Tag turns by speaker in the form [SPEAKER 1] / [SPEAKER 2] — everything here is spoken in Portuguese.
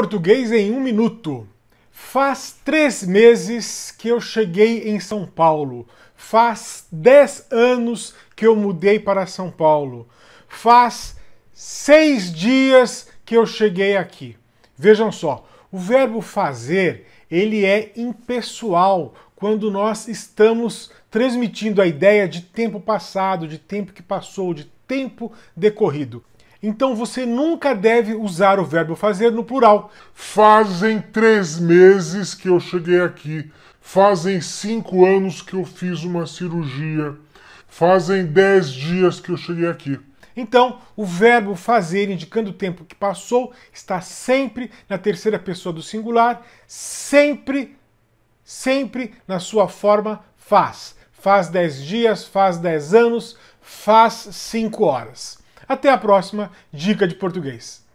[SPEAKER 1] português em um minuto. Faz três meses que eu cheguei em São Paulo. Faz dez anos que eu mudei para São Paulo. Faz seis dias que eu cheguei aqui. Vejam só, o verbo fazer ele é impessoal quando nós estamos transmitindo a ideia de tempo passado, de tempo que passou, de tempo decorrido. Então você nunca deve usar o verbo fazer no
[SPEAKER 2] plural. Fazem três meses que eu cheguei aqui. Fazem cinco anos que eu fiz uma cirurgia. Fazem dez dias que eu cheguei
[SPEAKER 1] aqui. Então, o verbo fazer, indicando o tempo que passou, está sempre na terceira pessoa do singular, sempre, sempre na sua forma faz. Faz dez dias, faz dez anos, faz cinco horas. Até a próxima dica de português.